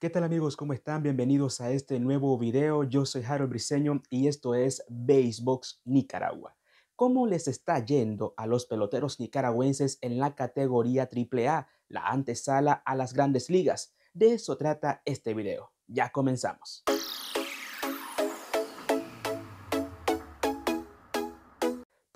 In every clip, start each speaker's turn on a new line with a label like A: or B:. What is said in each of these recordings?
A: ¿Qué tal amigos? ¿Cómo están? Bienvenidos a este nuevo video. Yo soy Harold Briseño y esto es Basebox Nicaragua. ¿Cómo les está yendo a los peloteros nicaragüenses en la categoría AAA, la antesala a las grandes ligas? De eso trata este video. Ya comenzamos.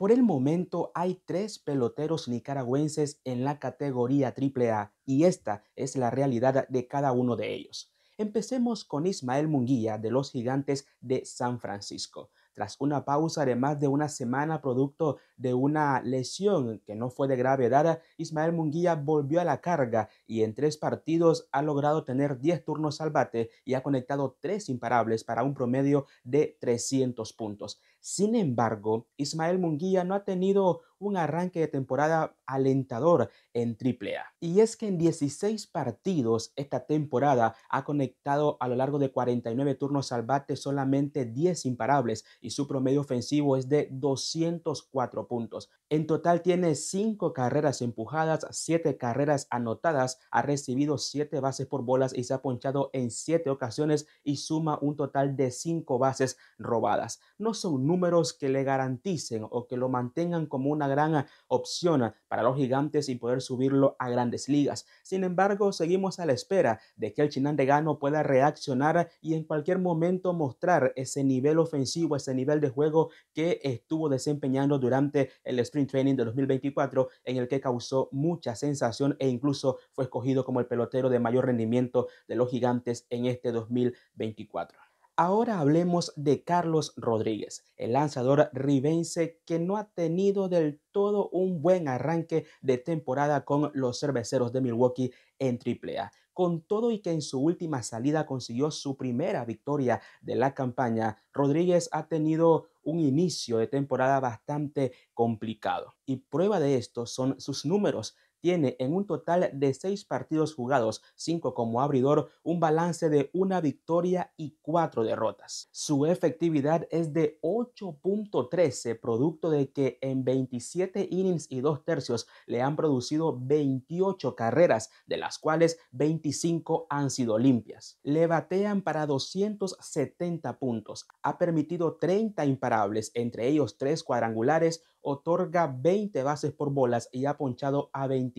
A: Por el momento hay tres peloteros nicaragüenses en la categoría AAA y esta es la realidad de cada uno de ellos. Empecemos con Ismael Munguía de los Gigantes de San Francisco tras una pausa de más de una semana producto de una lesión que no fue de gravedad, Ismael Munguía volvió a la carga y en tres partidos ha logrado tener 10 turnos al bate y ha conectado tres imparables para un promedio de 300 puntos. Sin embargo, Ismael Munguía no ha tenido un arranque de temporada alentador en AAA. Y es que en 16 partidos esta temporada ha conectado a lo largo de 49 turnos al bate solamente 10 imparables y su promedio ofensivo es de 204 puntos. En total tiene 5 carreras empujadas, 7 carreras anotadas, ha recibido 7 bases por bolas y se ha ponchado en 7 ocasiones y suma un total de 5 bases robadas. No son números que le garanticen o que lo mantengan como una gran ah, opción ah, para los gigantes y poder subirlo a grandes ligas. Sin embargo, seguimos a la espera de que el gano pueda reaccionar y en cualquier momento mostrar ese nivel ofensivo, ese nivel de juego que estuvo desempeñando durante el sprint training de 2024 en el que causó mucha sensación e incluso fue escogido como el pelotero de mayor rendimiento de los gigantes en este 2024. Ahora hablemos de Carlos Rodríguez, el lanzador ribense que no ha tenido del todo un buen arranque de temporada con los cerveceros de Milwaukee en AAA. Con todo y que en su última salida consiguió su primera victoria de la campaña, Rodríguez ha tenido un inicio de temporada bastante complicado. Y prueba de esto son sus números tiene en un total de seis partidos jugados, cinco como abridor, un balance de una victoria y cuatro derrotas. Su efectividad es de 8.13, producto de que en 27 innings y dos tercios le han producido 28 carreras, de las cuales 25 han sido limpias. Le batean para 270 puntos, ha permitido 30 imparables, entre ellos tres cuadrangulares, otorga 20 bases por bolas y ha ponchado a 20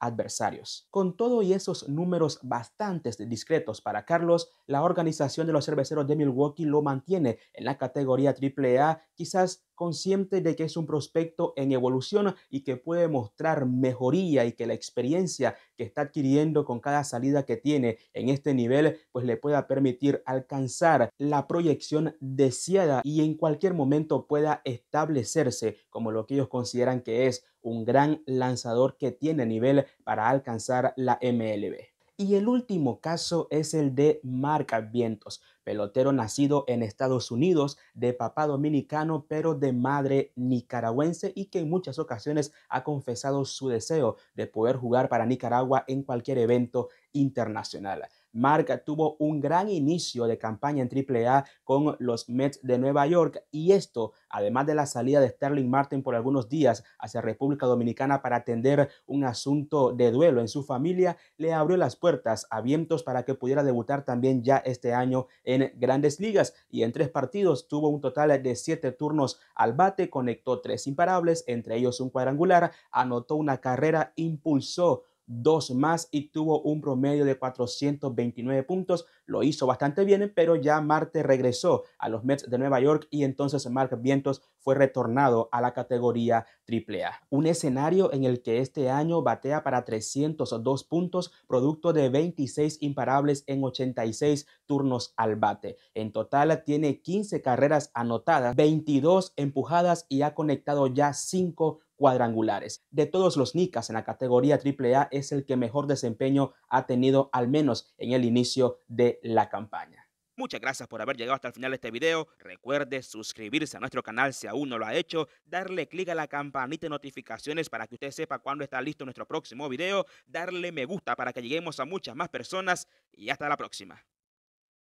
A: adversarios. Con todo y esos números bastante discretos para Carlos, la organización de los cerveceros de Milwaukee lo mantiene en la categoría AAA, quizás consciente de que es un prospecto en evolución y que puede mostrar mejoría y que la experiencia que está adquiriendo con cada salida que tiene en este nivel pues le pueda permitir alcanzar la proyección deseada y en cualquier momento pueda establecerse como lo que ellos consideran que es un gran lanzador que tiene nivel para alcanzar la MLB. Y el último caso es el de Marca Vientos, pelotero nacido en Estados Unidos, de papá dominicano, pero de madre nicaragüense y que en muchas ocasiones ha confesado su deseo de poder jugar para Nicaragua en cualquier evento internacional. Marca tuvo un gran inicio de campaña en AAA con los Mets de Nueva York y esto, además de la salida de Sterling Martin por algunos días hacia República Dominicana para atender un asunto de duelo en su familia, le abrió las puertas a Vientos para que pudiera debutar también ya este año en grandes ligas y en tres partidos tuvo un total de siete turnos al bate, conectó tres imparables, entre ellos un cuadrangular, anotó una carrera, impulsó dos más y tuvo un promedio de 429 puntos. Lo hizo bastante bien, pero ya Marte regresó a los Mets de Nueva York y entonces Mark Vientos fue retornado a la categoría AAA. Un escenario en el que este año batea para 302 puntos, producto de 26 imparables en 86 turnos al bate. En total tiene 15 carreras anotadas, 22 empujadas y ha conectado ya 5 cuadrangulares. De todos los Nicas en la categoría AAA es el que mejor desempeño ha tenido al menos en el inicio de la campaña. Muchas gracias por haber llegado hasta el final de este video. Recuerde suscribirse a nuestro canal si aún no lo ha hecho, darle clic a la campanita de notificaciones para que usted sepa cuándo está listo nuestro próximo video, darle me gusta para que lleguemos a muchas más personas y hasta la próxima.